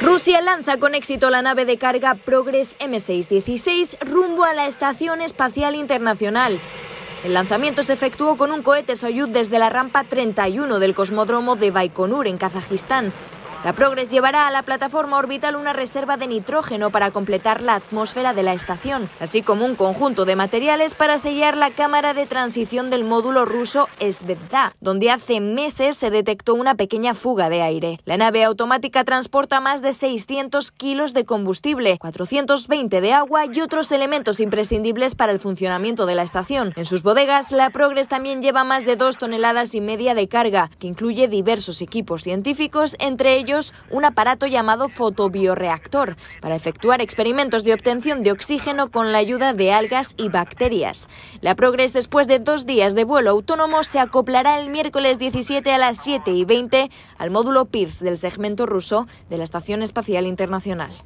Rusia lanza con éxito la nave de carga Progress M616 rumbo a la Estación Espacial Internacional. El lanzamiento se efectuó con un cohete Soyuz desde la rampa 31 del cosmódromo de Baikonur, en Kazajistán. La Progress llevará a la plataforma orbital una reserva de nitrógeno para completar la atmósfera de la estación, así como un conjunto de materiales para sellar la cámara de transición del módulo ruso Svedda, donde hace meses se detectó una pequeña fuga de aire. La nave automática transporta más de 600 kilos de combustible, 420 de agua y otros elementos imprescindibles para el funcionamiento de la estación. En sus bodegas, la Progress también lleva más de 2 toneladas y media de carga, que incluye diversos equipos científicos, entre ellos un aparato llamado fotobioreactor para efectuar experimentos de obtención de oxígeno con la ayuda de algas y bacterias. La Progress, después de dos días de vuelo autónomo, se acoplará el miércoles 17 a las 7 y 20 al módulo PIRS del segmento ruso de la Estación Espacial Internacional.